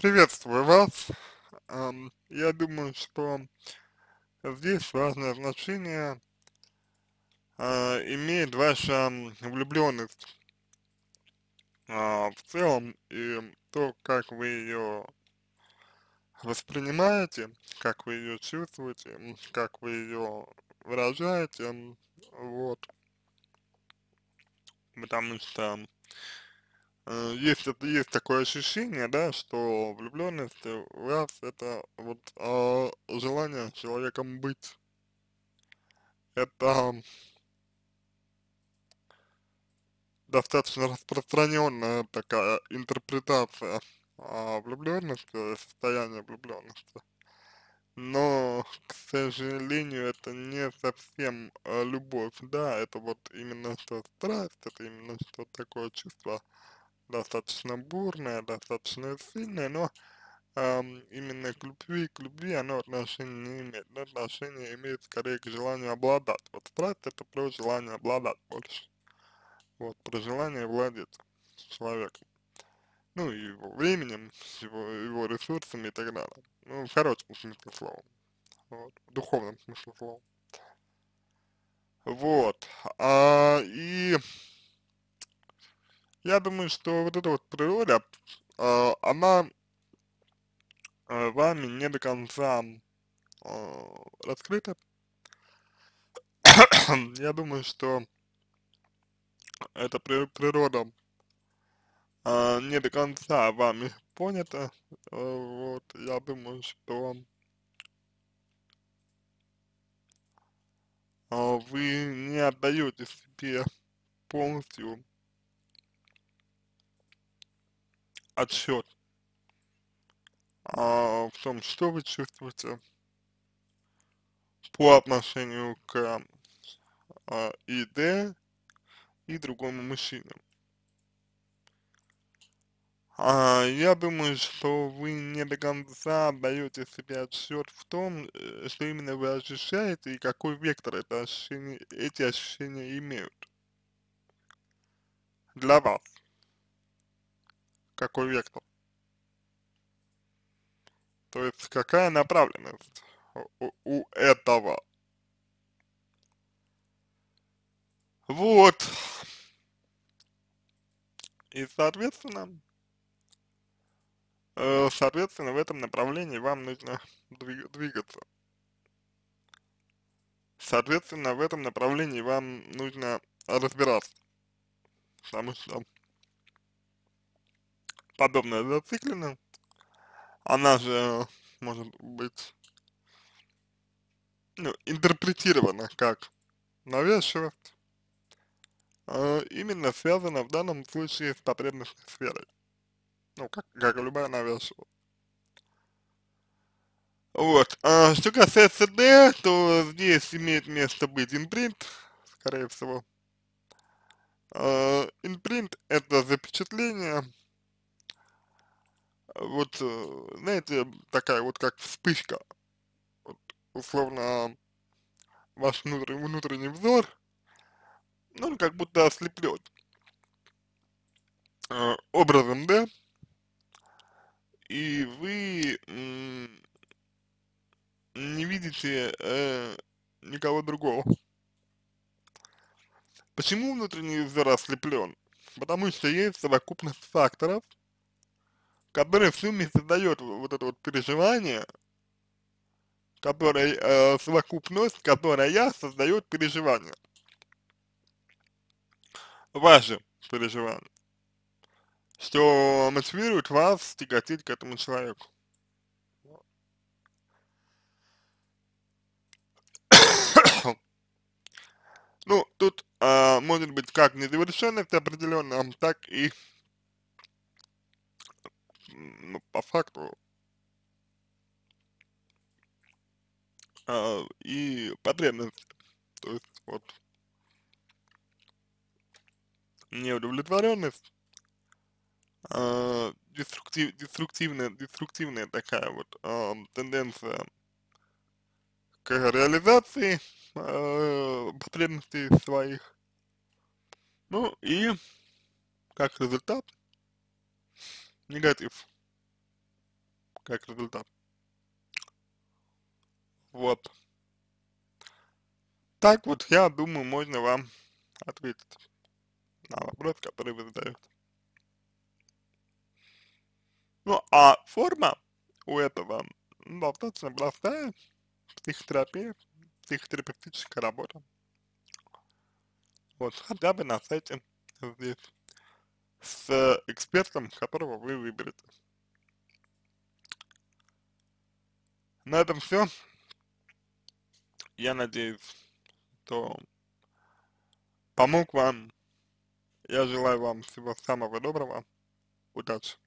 Приветствую вас. Эм, я думаю, что здесь важное значение э, имеет ваша влюбленность э, в целом и то, как вы ее воспринимаете, как вы ее чувствуете, как вы ее выражаете, вот, потому что Э, есть, это, есть такое ощущение, да, что влюбленность у э, вас это вот э, желание человеком быть. Это достаточно распространенная такая интерпретация а, э, влюбленности, состояния влюбленности. Но, к сожалению, это не совсем э, любовь, да, это вот именно что страсть, это именно что такое чувство, достаточно бурное, достаточно сильное, но эм, именно к любви, к любви оно отношения не имеет, но отношение имеет скорее к желанию обладать. Вот страсть это про желание обладать больше. Вот, про желание владеть человеком. Ну, и его временем, его, его ресурсами и так далее. Ну, в хорошем смысле слова. Вот, в духовном смысле слова. Вот. А, и я думаю, что вот эта вот природа, э, она э, вами не до конца э, раскрыта. Я думаю, что эта природа э, не до конца вами понята. Э, вот, я думаю, что вам э, вы не отдаете себе полностью отсчет а, в том, что вы чувствуете по отношению к а, и и другому мужчине. А, я думаю, что вы не до конца даете себе отсчет в том, э, что именно вы ощущаете и какой вектор это ощущение, эти ощущения имеют для вас какой вектор. То есть какая направленность у, у этого. Вот. И, соответственно, э, соответственно, в этом направлении вам нужно двигаться. Соответственно, в этом направлении вам нужно разбираться. Потому что подобное зациклена. Она же э, может быть ну, интерпретирована как навязчивость, э, именно связана в данном случае с потребностной сферой. Ну, как, как и любая навязчивость. Вот. А что касается D, то здесь имеет место быть инпринт, скорее всего. Э, инпринт uh, это запечатление, вот, э, знаете, такая вот как вспышка, вот, условно, ваш внутренний, внутренний взор, ну, он как будто ослеплен э, образом, да, и вы не видите э, никого другого. Почему внутренний взор ослеплен? Потому что есть совокупность факторов, который в сумме создает вот это вот переживание, которое, э, совокупность, которая создает переживание. Ваше переживание. Что мотивирует вас тяготить к этому человеку. Ну, тут э, может быть как недовершенность определенно, а так и ну, по факту. А, и потребность, то есть вот неудовлетворенность, а, деструктив, деструктивная, деструктивная такая вот а, тенденция к реализации а, потребностей своих. Ну и как результат негатив как результат. Вот. Так вот, я думаю, можно вам ответить на вопрос, который вы задаете. Ну, а форма у этого достаточно простая. Психотерапия, психотерапевтическая работа. Вот, хотя бы на сайте здесь с э, экспертом, которого вы выберете. На этом все. Я надеюсь, что помог вам. Я желаю вам всего самого доброго. Удачи!